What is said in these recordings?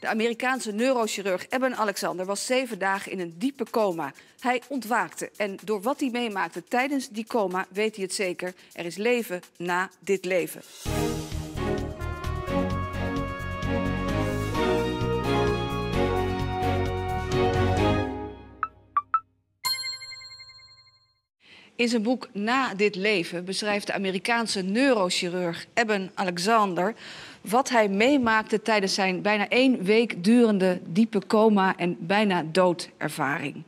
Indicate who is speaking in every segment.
Speaker 1: De Amerikaanse neurochirurg Eben Alexander was zeven dagen in een diepe coma. Hij ontwaakte en door wat hij meemaakte tijdens die coma weet hij het zeker. Er is leven na dit leven. In zijn boek Na dit leven beschrijft de Amerikaanse neurochirurg Eben Alexander wat hij meemaakte tijdens zijn bijna één week durende diepe coma en bijna doodervaring.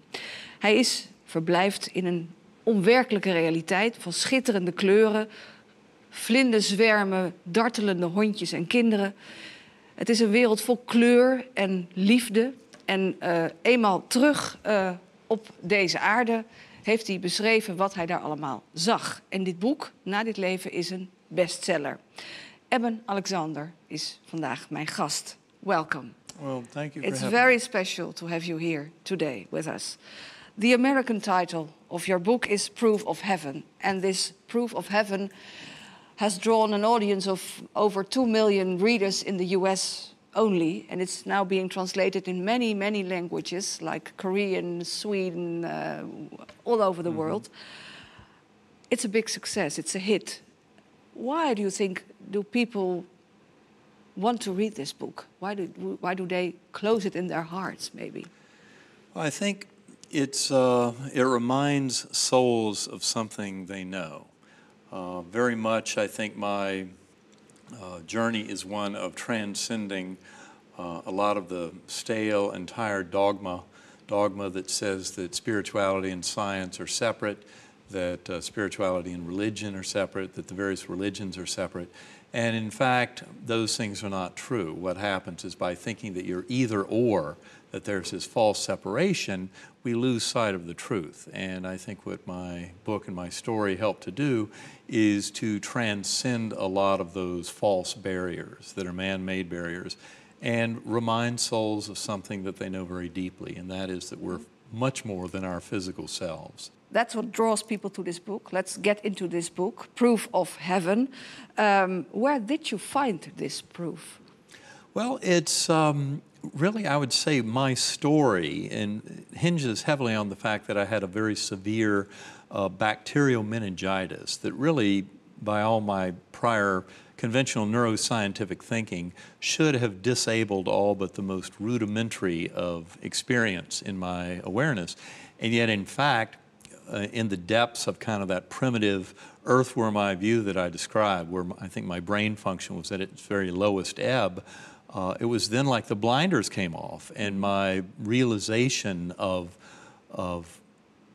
Speaker 1: Hij is verblijft in een onwerkelijke realiteit van schitterende kleuren, vlinderzwermen, dartelende hondjes en kinderen. Het is een wereld vol kleur en liefde. En eh, eenmaal terug eh, op deze aarde heeft hij beschreven wat hij daar allemaal zag. En dit boek, Na dit leven, is een bestseller. Eben Alexander is vandaag mijn gast. Welcome. Well,
Speaker 2: thank you. It's very
Speaker 1: special to have you here today with us. The American title of your book is Proof of Heaven, and this Proof of Heaven has drawn an audience of over 2 million readers in the US only, and it's now being translated in many, many languages, like Korean, Sweden, uh, all over the mm -hmm. world. It's a big success, it's a hit. Why do you think do people want to read this book? Why do, why do they close it in their hearts, maybe?
Speaker 2: Well, I think it's, uh, it reminds souls of something they know. Uh, very much, I think my uh, journey is one of transcending uh, a lot of the stale and tired dogma, dogma that says that spirituality and science are separate, that uh, spirituality and religion are separate, that the various religions are separate. And in fact, those things are not true. What happens is by thinking that you're either or, that there's this false separation, we lose sight of the truth. And I think what my book and my story help to do is to transcend a lot of those false barriers that are man made barriers and remind souls of something that they know very deeply, and that is that we're much more than our physical selves
Speaker 1: that's what draws people to this book. Let's get into this book, Proof of Heaven. Um, where did you find this proof?
Speaker 2: Well, it's um, really, I would say my story and hinges heavily on the fact that I had a very severe uh, bacterial meningitis that really, by all my prior conventional neuroscientific thinking, should have disabled all but the most rudimentary of experience in my awareness. And yet, in fact, uh, in the depths of kind of that primitive earthworm eye view that I described, where I think my brain function was at its very lowest ebb, uh, it was then like the blinders came off, and my realization of of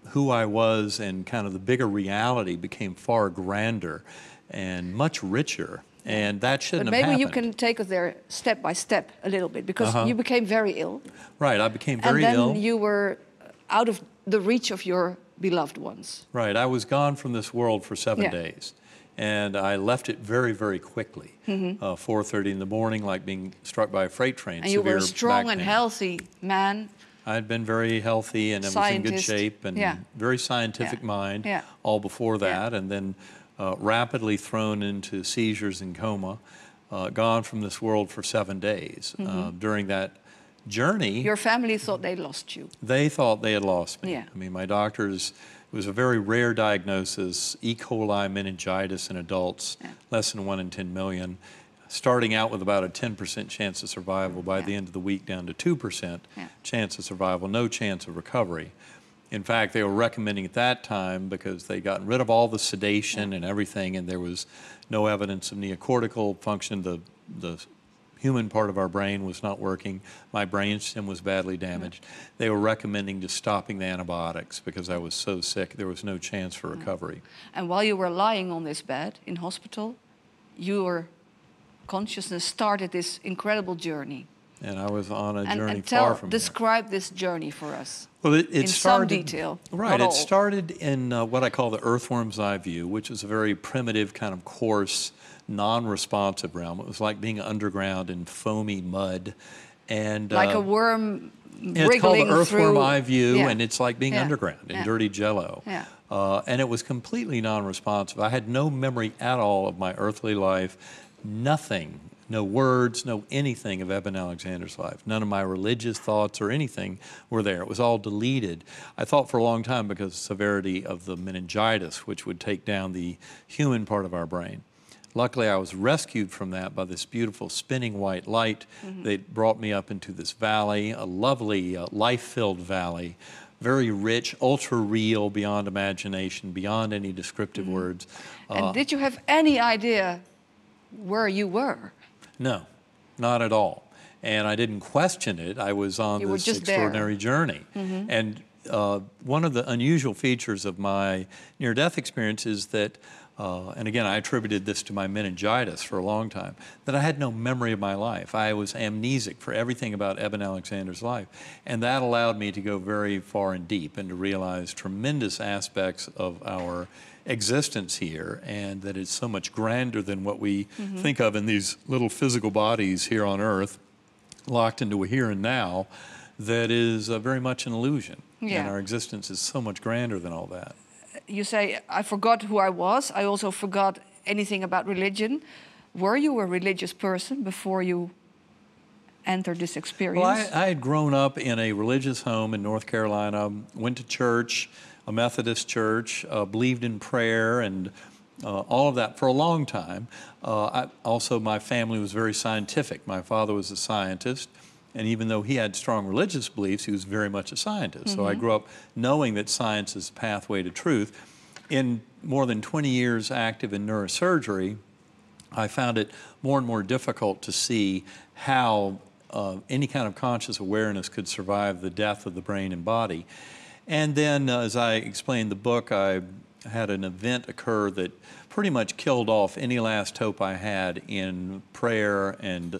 Speaker 2: who I was and kind of the bigger reality became far grander and much richer. And that shouldn't but maybe have happened. you
Speaker 1: can take us there step by step a little bit because uh -huh. you became very ill.
Speaker 2: Right, I became very ill. And then Ill. you
Speaker 1: were out of the reach of your beloved ones.
Speaker 2: Right, I was gone from this world for seven yeah. days and I left it very, very quickly. Mm -hmm. uh, 4:30 in the morning, like being struck by a freight train. And you were a strong and
Speaker 1: healthy man.
Speaker 2: I'd been very healthy and I was in good shape and yeah. very scientific yeah. mind. Yeah. All before that, and then uh, rapidly thrown into seizures and coma. Uh, gone from this world for seven days. Mm -hmm. during that journey, your
Speaker 1: family thought they lost you.
Speaker 2: They thought they had lost me. Yeah. I mean, my doctors it was a very rare diagnosis, E. coli meningitis in adults, yeah. less than one in 10 million, starting out with about a 10% chance of survival. By yeah. the end of the week, down to 2% yeah. chance of survival, no chance of recovery. In fact, they were recommending at that time because they gotten rid of all the sedation and everything, and there was no evidence of neocortical function. The the human part of our brain was not working. My brain stem was badly damaged. Yeah. They were recommending just stopping the antibiotics because I was so sick. There was no chance for hmm. recovery.
Speaker 1: And while you were lying on this bed in hospital, your consciousness started this incredible journey
Speaker 2: and I was on a and, journey and tell, far from
Speaker 1: describe this journey for us. Well, it, it in started, some detail. Right, it started
Speaker 2: in uh, what I call the earthworm's eye view, which is a very primitive kind of coarse, non-responsive realm. It was like being underground in foamy mud, and like uh, a
Speaker 1: worm. It's called the earthworm through, eye view, yeah. and it's like being yeah. underground in yeah. dirty jello. Yeah.
Speaker 2: Uh, and it was completely non-responsive. I had no memory at all of my earthly life nothing no words, no anything of Eben Alexander's life. None of my religious thoughts or anything were there. It was all deleted. I thought for a long time because of severity of the meningitis, which would take down the human part of our brain. Luckily, I was rescued from that by this beautiful spinning white light mm -hmm. that brought me up into this valley, a lovely, uh, life filled valley, very rich, ultra real, beyond imagination, beyond any descriptive mm -hmm. words. And uh,
Speaker 1: did you have any idea where you were?
Speaker 2: No, not at all. And I didn't question it. I was on you this extraordinary there. journey. Mm -hmm. And uh, one of the unusual features of my near death experience is that uh, and again, I attributed this to my meningitis for a long time, that I had no memory of my life. I was amnesic for everything about Eben Alexander's life. And that allowed me to go very far and deep and to realize tremendous aspects of our existence here and that it's so much grander than what we mm -hmm. think of in these little physical bodies here on earth, locked into a here and now, that is uh, very much an illusion. Yeah. And our existence is so much grander than all
Speaker 1: that you say, I forgot who I was. I also forgot anything about religion. Were you a religious person before you entered this experience? Well,
Speaker 2: I, I had grown up in a religious home in North Carolina, went to church, a Methodist church, uh, believed in prayer and uh, all of that for a long time. Uh, I, also, my family was very scientific. My father was a scientist. And even though he had strong religious beliefs, he was very much a scientist. Mm -hmm. So I mm-hmm. grew up knowing that science is the pathway to truth. In more than 20 years active in neurosurgery, I found it more and more difficult to see how uh, any kind of conscious awareness could survive the death of the brain and body. And then, uh, as I explained the book, I had an event occur that pretty much killed off any last hope I had in prayer and uh,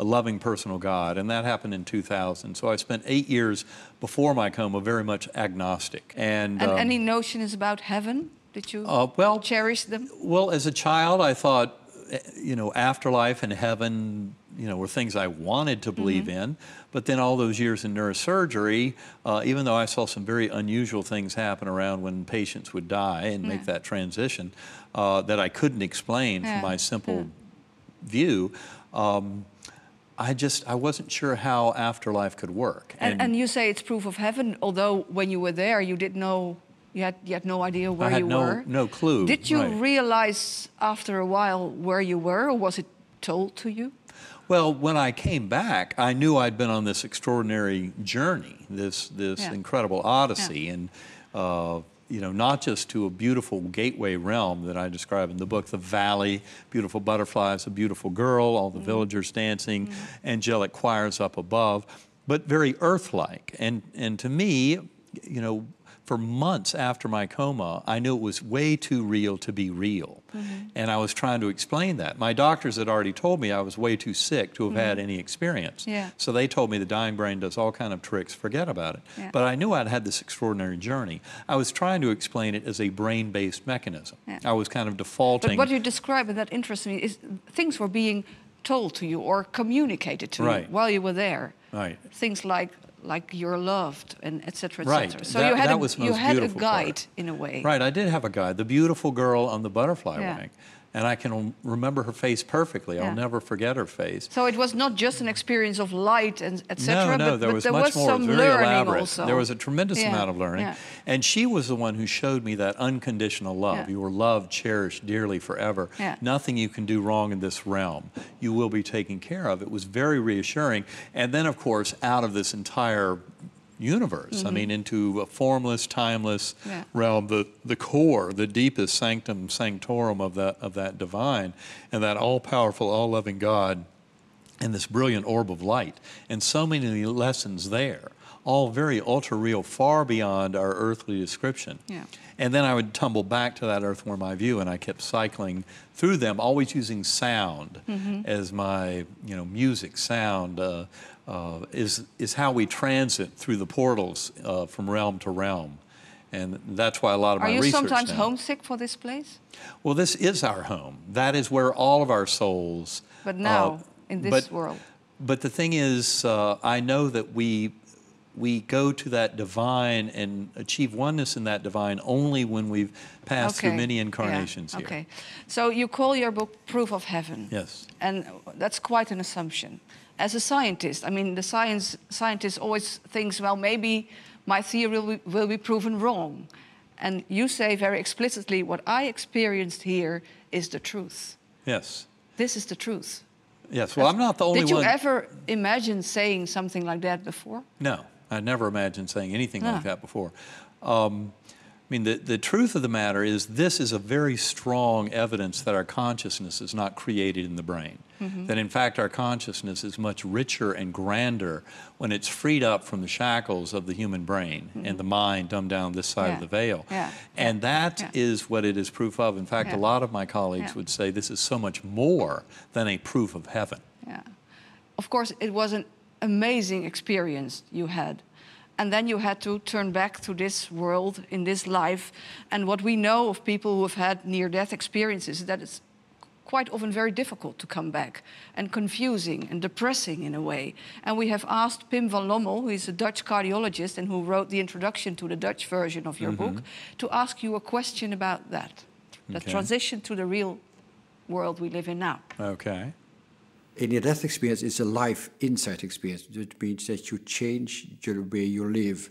Speaker 2: a loving personal God, and that happened in 2000. So I spent eight years before my coma very much agnostic. And, and um, any
Speaker 1: notions about heaven? Did you uh,
Speaker 2: well, cherish them? Well, as a child, I thought, eh, you know, afterlife and heaven, you know, were things I wanted to believe mm -hmm. in. But then all those years in neurosurgery, uh, even though I saw some very unusual things happen around when patients would die and yeah. make that transition uh, that I couldn't explain yeah. from my simple yeah. view, um, I just, I wasn't sure how afterlife could work. And, and, and
Speaker 1: you say it's proof of heaven, although when you were there, you didn't know, you had, you had no idea where I had you no, were.
Speaker 2: no clue. Did you right.
Speaker 1: realize after a while where you were, or was it told to you?
Speaker 2: Well, when I came back, I knew I'd been on this extraordinary journey, this this yeah. incredible odyssey, yeah. and uh, you know, not just to a beautiful gateway realm that I describe in the book, the valley, beautiful butterflies, a beautiful girl, all the mm villagers dancing, mm angelic choirs up above, but very earth-like. And, and to me, you know, for months after my coma, I knew it was way too real to be real. Mm -hmm. And I was trying to explain that. My doctors had already told me I was way too sick to have mm -hmm. had mm-hmm. any experience. Yeah. So they told me the dying brain does all kind of tricks, forget about it. Yeah. But I knew I'd had this extraordinary journey. I was trying to explain it as a brain-based mechanism. Yeah. I was kind of defaulting. But what you
Speaker 1: describe, and that interests me, is things were being told to you or communicated to right. you while you were there. Right. Things like like you're loved and etc. etc. Right. So that, you had a, you had a guide part. in a way. Right.
Speaker 2: I did have a guide. The beautiful girl on the butterfly yeah. wing and I can remember her face perfectly. Yeah. I'll never forget her face.
Speaker 1: So it was not just an experience of light and etc. No, no, but, there but was there much was more. Some learning elaborate. Also. There was a
Speaker 2: tremendous yeah. amount of learning, yeah. and she was the one who showed me that unconditional love. You were loved, cherished dearly forever. Nothing you can do wrong in this realm. You will be taken care of. It was very reassuring. And then, of course, out of this entire universe. Mm -hmm. I mm-hmm. mean, into a formless, timeless yeah. realm, the, the core, the deepest sanctum sanctorum of that, of that divine, and that all powerful, all loving God in this brilliant orb of light. And so many lessons there. All very ultra real, far beyond our earthly description. Yeah. And then I would tumble back to that earthworm I view, and I kept cycling through them, always using sound mm -hmm. as my, you know, music sound. Uh, uh, is, is how we transit through the portals uh, from realm to realm. And that's why a lot of Are my research Are you sometimes now,
Speaker 1: homesick for this place?
Speaker 2: Well, this is our home. That is where all of our souls...
Speaker 1: But uh, now, uh, in this but, world.
Speaker 2: But the thing is, uh, I know that we, we go to that divine and achieve oneness in that divine only when we've passed okay. through many incarnations yeah. Okay. Here.
Speaker 1: So you call your book Proof of Heaven. Yes. And that's quite an assumption as a scientist. I mean, the science scientist always thinks, well, maybe my theory will be, will be proven wrong. And you say very explicitly, what I experienced here is the truth. Yes. This is the truth.
Speaker 2: Yes, well, I'm not the only one. Did you one...
Speaker 1: ever imagine saying something like that before?
Speaker 2: No, I never imagined saying anything like that before. Um, I mean, the, the truth of the matter is this is a very strong evidence that our consciousness is not created in the brain. Mm -hmm. That in fact our consciousness is much richer and grander when it's freed up from the shackles of the human brain mm -hmm. and the mind dumbed down this side yeah. of the veil. Yeah. And that yeah. is what it is proof of. In fact, a lot of my colleagues would say this is so much more than a proof of heaven.
Speaker 1: Yeah. Of course, it was an amazing experience you had and then you had to turn back to this world in this life. And what we know of people who have had near death experiences is that it's quite often very difficult to come back and confusing and depressing in a way. And we have asked Pim van Lommel, who is a Dutch cardiologist and who wrote the introduction to the Dutch version of your mm -hmm. book, mm-hmm. to ask you a question about that, okay. the transition to the real world we live in now.
Speaker 2: Okay in your death experience is a life insight experience. It means that you change the way you live.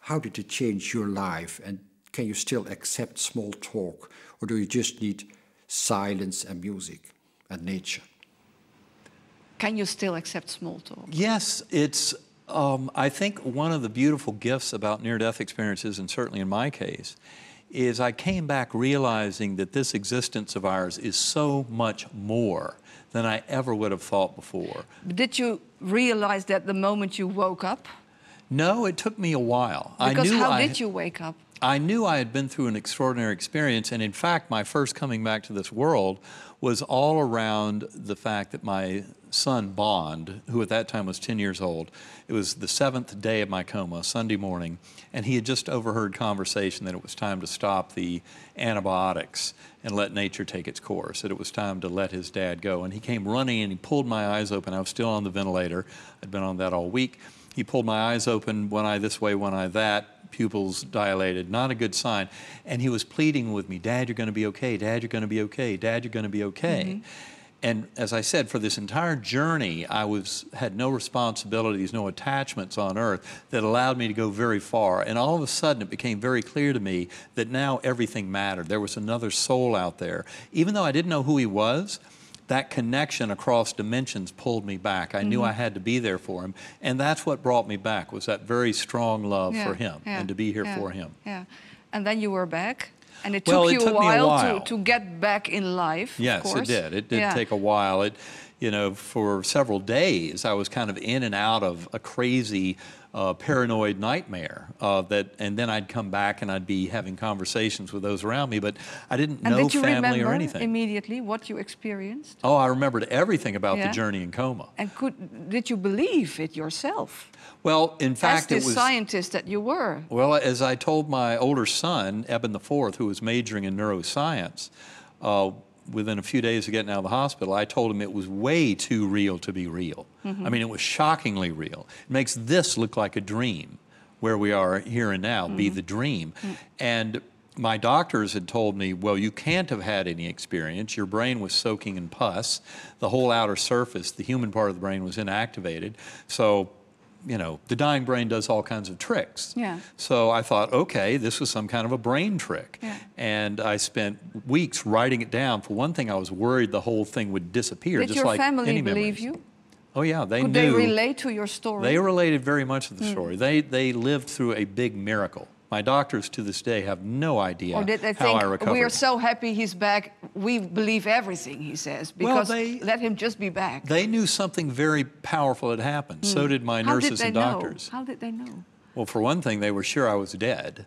Speaker 2: How did it change your life? And can you still accept small talk? Or do you just need silence and music and nature?
Speaker 1: Can you still accept small talk?
Speaker 2: Yes, it's. Um, I think one of the beautiful gifts about near death experiences, and certainly in my case, is I came back realizing that this existence of ours is so much more than I ever would have thought before.
Speaker 1: Did you realize that the moment you woke up?
Speaker 2: No, it took me a while. Because how I, did you wake up? I knew I had been through an extraordinary experience, and in fact, my first coming back to this world was all around the fact that my son Bond, who at that time was 10 years old, it was the seventh day of my coma, Sunday morning, and he had just overheard conversation that it was time to stop the antibiotics and let nature take its course, that it was time to let his dad go. And he came running and he pulled my eyes open. I was still on the ventilator. I'd been on that all week. He pulled my eyes open, one eye this way, one eye that, pupils dilated, not a good sign. And he was pleading with me, Dad, you're going to be okay. Dad, you're going to be okay. Dad, you're going to be okay. Mm -hmm and as I said, for this entire journey, I was had no responsibilities, no attachments on earth that allowed me to go very far. And all of a sudden, it became very clear to me that now everything mattered. There was another soul out there, even though I didn't know who he was. That connection across dimensions pulled me back. I mm -hmm. knew mm-hmm. I had to be there for him, and that's what brought me back was that very strong love yeah, for him yeah, and to be here yeah, for him.
Speaker 1: Yeah, and then you were back and it took well, you took a, while a, while to, to get back in life. Yes, it did. It did yeah. take
Speaker 2: a while. It you know, for several days, I was kind of in and out of a crazy uh, paranoid nightmare uh, that, and then I'd come back and I'd be having conversations with those around me, but I didn't and know did family or anything.
Speaker 1: Immediately, what you experienced?
Speaker 2: Oh, I remembered everything about yeah. the journey in coma.
Speaker 1: And could did you believe it yourself?
Speaker 2: Well, in fact, as the was,
Speaker 1: scientist that you were.
Speaker 2: Well, as I told my older son, Eben the Fourth, who was majoring in neuroscience. Uh, within a few days of getting out of the hospital, I told him it was way too real to be real. Mm-hmm. I mean, it was shockingly real. It makes this look like a dream, where we are here and now, mm-hmm. be the dream. Mm-hmm. And my doctors had told me, well, you can't have had any experience. Your brain was soaking in pus. The whole outer surface, the human part of the brain was inactivated. So you know, the dying brain does all kinds of tricks. Yeah. So I thought, okay, this was some kind of a brain trick. Yeah. And I spent weeks writing it down. For one thing, I was worried the whole thing would disappear. Did just your like family any believe you? Oh yeah, they Could knew. Could they relate
Speaker 1: to your story? They
Speaker 2: related very much to the mm. story. They they lived through a big miracle. My doctors to this day have no idea or did they how think, I recovered. We are so
Speaker 1: happy he's back. We believe everything he says because well, they, let him just be back.
Speaker 2: They knew something very powerful had happened. Mm. So hmm. did my how nurses did and doctors.
Speaker 1: Know? How did they know?
Speaker 2: Well, for one thing, they were sure I was dead.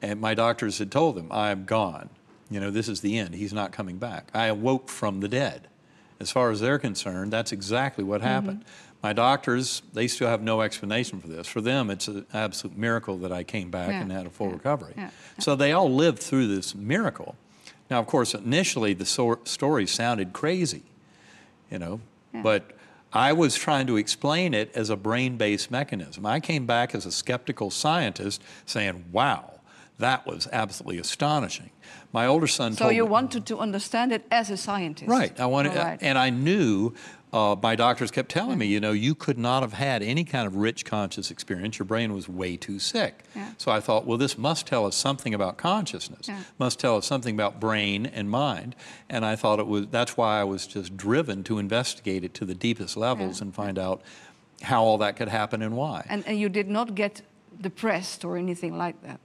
Speaker 2: And my doctors had told them, I am gone. You know, this is the end. He's not coming back. I awoke from the dead. As far as they're concerned, that's exactly what mm-hmm. happened. Mm -hmm. My doctors, they still have no explanation for this. For them, it's an absolute miracle that I came back yeah. and had a full yeah. recovery. Yeah. So they all lived through this miracle. Now, of course, initially the so- story sounded crazy, you know, but I was trying to explain it as a brain based mechanism. I came back as a skeptical scientist saying, wow, that was absolutely astonishing. My older son. So you me,
Speaker 1: wanted to understand it as a scientist, right? I wanted, right.
Speaker 2: and I knew uh, my doctors kept telling me, you know, you could not have had any kind of rich conscious experience. Your brain was way too sick. Yeah. So I thought, well, this must tell us something about consciousness, yeah. must tell us something about brain and mind. And I thought it was that's why I was just driven to investigate it to the deepest levels yeah. and find out how all that could happen and why.
Speaker 1: And, and you did not get depressed or anything like that.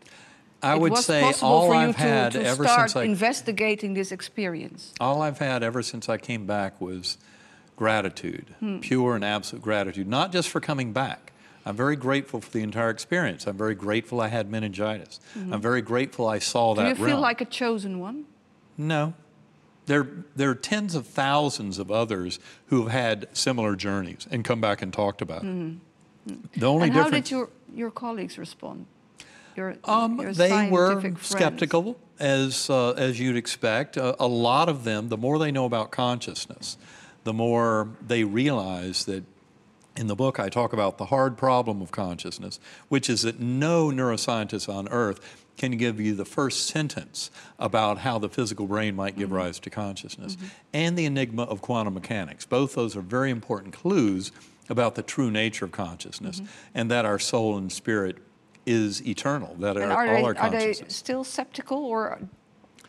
Speaker 1: I it would say all I've to, had to ever since I investigating this experience.
Speaker 2: All I've had ever since I came back was gratitude, pure and absolute gratitude, not just for coming back. I'm very grateful for the entire experience. I'm very grateful I had meningitis. Mm-hmm. I'm very grateful I saw that. Do you feel realm.
Speaker 1: like a chosen one?
Speaker 2: No. There, there are tens of thousands of others who have had similar journeys and come back and talked about mm-hmm. it. The only and difference. How did
Speaker 1: your, your colleagues respond? Your, um, your they were friends. skeptical,
Speaker 2: as, uh, as you'd expect. Uh, a lot of them, the more they know about consciousness, the more they realize that in the book, I talk about the hard problem of consciousness, which is that no neuroscientist on earth can give you the first sentence about how the physical brain might give mm-hmm. rise to consciousness, mm-hmm. and the enigma of quantum mechanics. Both those are very important clues about the true nature of consciousness mm-hmm. and that our soul and spirit is eternal, that are, are all they, our consciousness.
Speaker 1: Are they still skeptical or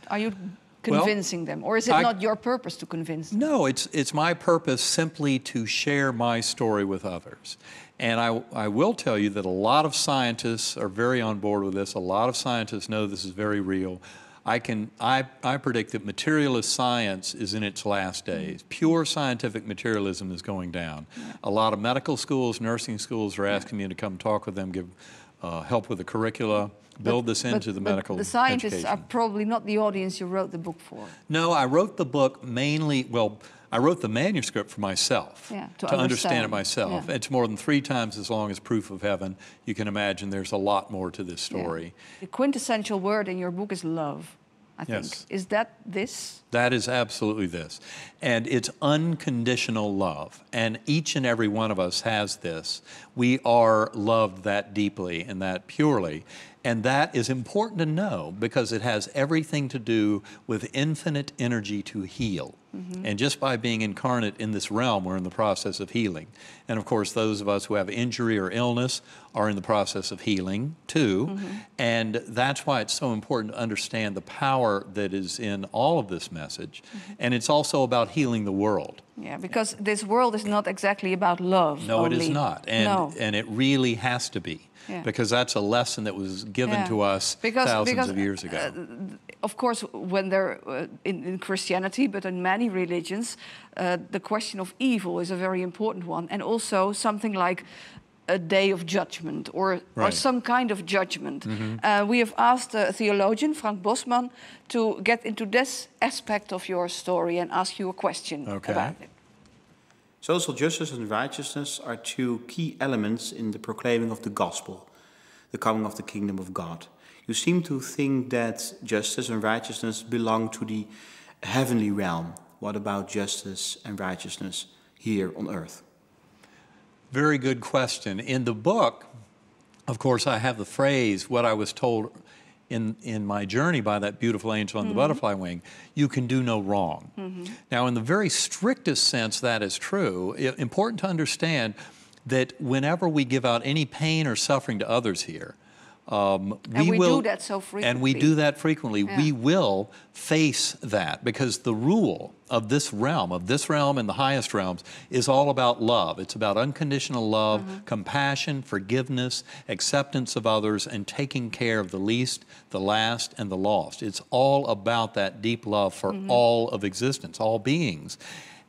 Speaker 1: are you convincing well, them? Or is it I, not your purpose to convince
Speaker 2: them? No, it's, it's my purpose simply to share my story with others. And I, I will tell you that a lot of scientists are very on board with this. A lot of scientists know this is very real. I, can, I, I predict that materialist science is in its last mm. days. Pure scientific materialism is going down. Yeah. A lot of medical schools, nursing schools are asking yeah. me to come talk with them, give uh, help with the curricula build but, this into but, the medical The scientists education.
Speaker 1: are probably not the audience you wrote the book for.
Speaker 2: No, I wrote the book mainly, well, I wrote the manuscript for myself
Speaker 1: yeah, to, to understand. understand. it myself. Yeah.
Speaker 2: It's more than three times as long as Proof of Heaven. You can imagine there's a lot more to this story.
Speaker 1: Yeah. The quintessential word in your book is love, I think. Yes. Is that this?
Speaker 2: That is absolutely this. And it's unconditional love. And each and every one of us has this. We are loved that deeply and that purely. And that is important to know because it has everything to do with infinite energy to heal. Mm-hmm. And just by being incarnate in this realm, we're in the process of healing. And of course, those of us who have injury or illness are in the process of healing too. Mm-hmm. And that's why it's so important to understand the power that is in all of this message. Mm-hmm. And it's also about healing the world.
Speaker 1: Yeah, because this world is not exactly about love. No, only. it is not. And, no.
Speaker 2: and it really has to be. Yeah. Because that's a lesson that was given yeah. to us because, thousands because, of years ago.
Speaker 1: Uh, of course, when they're uh, in, in, Christianity, but in many religions, uh, the question of evil is a very important one, and also something like a day of judgment or, right. or some kind of judgment. Mm -hmm. uh, we have asked a uh, theologian, Frank Bosman, to get into this aspect of your story and ask you a question okay. about it.
Speaker 2: Social justice and righteousness are two key elements in the proclaiming of the gospel, the coming of the kingdom of God. You seem to think that justice and righteousness belong to the heavenly realm. What about justice and righteousness here on earth? Very good question. In the book, of course, I have the phrase, what I was told in, in my journey by that beautiful angel on mm -hmm. the mm-hmm. butterfly wing, you can do no wrong. Mm -hmm. Now, in the very strictest sense, that is true. It, important to understand that whenever we give out any pain or suffering to others here, um, we and we will, do that
Speaker 1: so frequently. And we do
Speaker 2: that frequently. Yeah. We will face that because the rule of this realm, of this realm and the highest realms, is all about love. It's about unconditional love, mm-hmm. compassion, forgiveness, acceptance of others, and taking care of the least, the last, and the lost. It's all about that deep love for mm-hmm. all of existence, all beings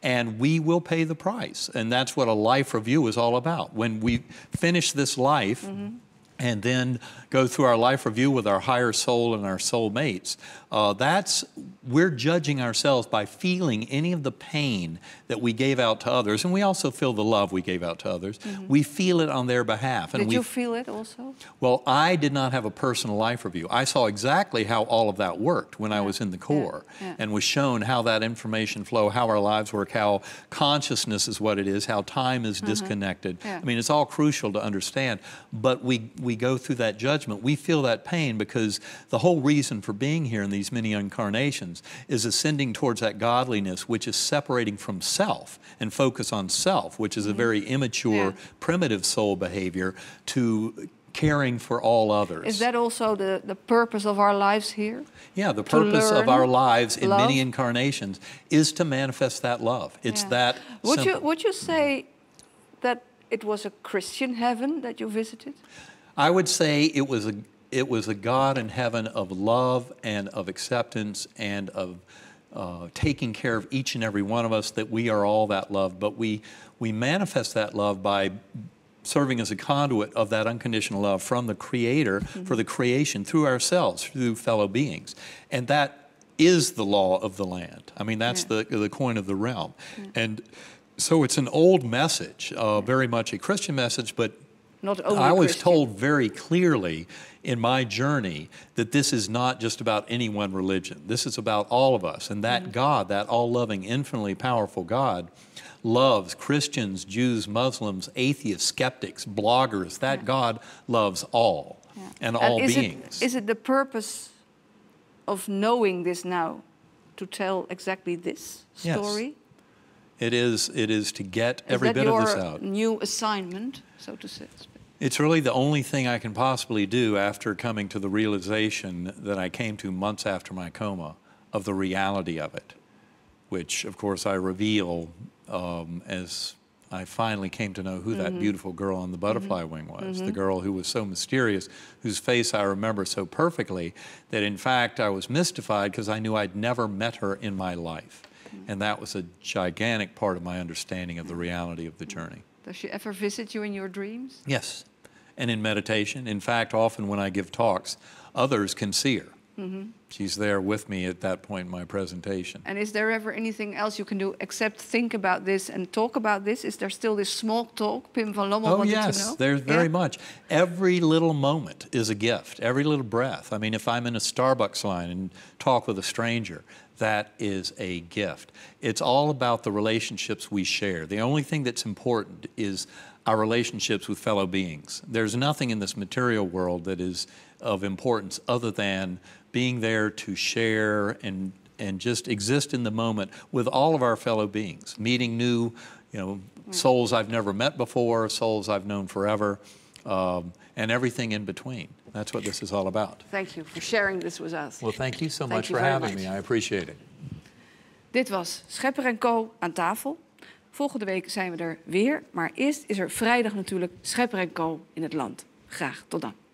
Speaker 2: and we will pay the price. And that's what a life review is all about. When we finish this life, mm-hmm and then go through our life review with our higher soul and our soul mates. Uh, that's we're judging ourselves by feeling any of the pain that we gave out to others, and we also feel the love we gave out to others. Mm -hmm. We feel it on their behalf. And did we, you
Speaker 1: feel it also?
Speaker 2: Well, I did not have a personal life review. I saw exactly how all of that worked when yeah. I was in the core, yeah. Yeah. and was shown how that information flow, how our lives work, how consciousness is what it is, how time is mm -hmm. disconnected. I mean, it's all crucial to understand, but we we go through that judgment, we feel that pain because the whole reason for being here in these many incarnations is ascending towards that godliness, which is separating from self and focus on self, which is a mm-hmm. very immature, yeah. primitive soul behavior, to caring for all others. Is
Speaker 1: that also the, the purpose of our lives here?
Speaker 2: Yeah, the purpose of our lives in love? many incarnations is to manifest that love. It's yeah. that would simple. You,
Speaker 1: would you say that it was a Christian heaven that you visited?
Speaker 2: I would say it was a it was a God in heaven of love and of acceptance and of uh, taking care of each and every one of us. That we are all that love, but we we manifest that love by serving as a conduit of that unconditional love from the Creator mm-hmm. for the creation through ourselves, through fellow beings, and that is the law of the land. I mean, that's yeah. the the coin of the realm, yeah. Mm. and so it's an old message, uh, very much a Christian message, but
Speaker 1: not only I was Christian.
Speaker 2: told very clearly in my journey that this is not just about any one religion. This is about all of us. And that mm -hmm. God, that all loving, infinitely powerful God, loves Christians, Jews, Muslims, atheists, skeptics, bloggers. That yeah. God loves all
Speaker 1: yeah. and all is beings. It, is it the purpose of knowing this now to tell exactly this story? Yes.
Speaker 2: It is, it is to get is every bit of this out.
Speaker 1: New assignment, so to say.
Speaker 2: It's really the only thing I can possibly do after coming to the realization that I came to months after my coma of the reality of it, which of course I reveal um, as I finally came to know who mm -hmm. that mm-hmm. beautiful girl on the butterfly mm -hmm. wing was, mm -hmm. the girl who was so mysterious, whose face I remember so perfectly that in fact I was mystified because I knew I'd never met her in my life. Mm. And that was a gigantic part of my understanding of the reality of the journey.
Speaker 1: Does she ever visit you in your dreams?
Speaker 2: Yes, and in meditation. In fact, often when I give talks, others can see her. Mm -hmm. She's there with me at that point in my presentation.
Speaker 1: And is there ever anything else you can do except think about this and talk about this? Is there still this small talk Pim van Lommel oh, wanted yes, to know? there's yeah. very
Speaker 2: much. Every little moment is a gift. Every little breath. I mean, if I'm in a Starbucks line and talk with a stranger, that is a gift. It's all about the relationships we share. The only thing that's important is our relationships with fellow beings. There's nothing in this material world that is of importance other than being there to share and and just exist in the moment with all of our fellow beings, meeting new, you know, mm. souls I've never met before, souls I've known forever, um, and everything in between. That's what this is all about.
Speaker 1: Thank you for sharing this with us. Well,
Speaker 2: thank you so thank much you for having much. me. I appreciate it.
Speaker 1: Dit was Schepper en Co. aan tafel. Volgende week zijn we er weer. Maar eerst is er vrijdag natuurlijk Schepper en Co. in het land. Graag tot dan.